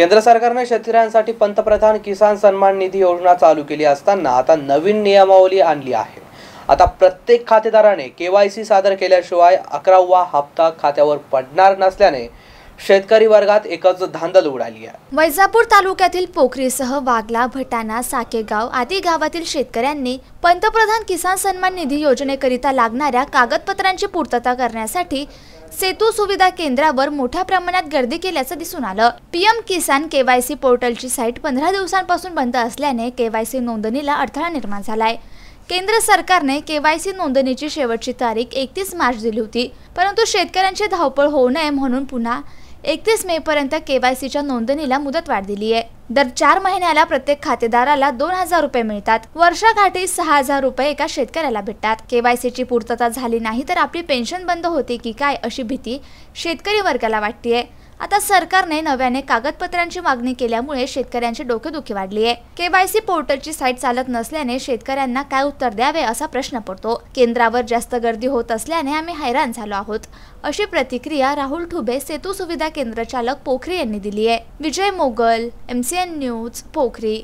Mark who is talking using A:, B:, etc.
A: केंद्र सरकारने शेतकऱ्यांसाठी पंतप्रधान किसान सन्मान निधी योजना चालू केली असताना आता नवीन नियमावली आणली आहे आता प्रत्येक खातेदाराने केवायसी सादर केल्याशिवाय अकरावा हप्ता खात्यावर पडणार नसल्याने शेतकरी वर्गात एकच धांदल उडाली आहे
B: वैजापूर तालुक्यातील पोखरीसह वागला भटाणा साकेगाव आदी गावातील शेतकऱ्यांनी पंतप्रधान किसान सन्मान निधी योजनेकरिता लागणाऱ्या कागदपत्रांची पूर्तता करण्यासाठी सेतू सुविधा केंद्रावर मोठ्या प्रमाणात गर्दी केल्याचं दिसून आलं पीएम किसान केवायसी पोर्टलची साईट पंधरा दिवसांपासून बंद असल्याने केवायसी नोंदणीला अडथळा निर्माण झालाय केंद्र सरकारने केवायसी नोंदणीची शेवटची तारीख एकतीस मार्च दिली होती परंतु शेतकऱ्यांची धावपळ होऊ नये म्हणून पुन्हा एकतीस मे पर्यंत केवायसीच्या नोंदणीला मुदतवाढ दिली आहे दर चार महिन्याला प्रत्येक खातेदाराला दोन हजार रुपये मिळतात वर्षाकाठी सहा हजार रुपये एका शेतकऱ्याला भेटतात केवायसीची पूर्तता झाली नाही तर आपली पेन्शन बंद होते की काय अशी भीती शेतकरी वर्गाला वाटतेय आता सरकारने नव्याने कागदपत्रांची मागणी केल्यामुळे शेतकऱ्यांची डोकेदुखी वाढली आहे केवायसी पोर्टलची साईट चालत नसल्याने शेतकऱ्यांना काय उत्तर द्यावे असा प्रश्न पडतो केंद्रावर जास्त गर्दी होत असल्याने आम्ही हैराण झालो आहोत अशी प्रतिक्रिया राहुल ठुबे सेतू सुविधा केंद्र चालक पोखरी यांनी दिली आहे विजय मोगल एमसीएन न्यूज पोखरी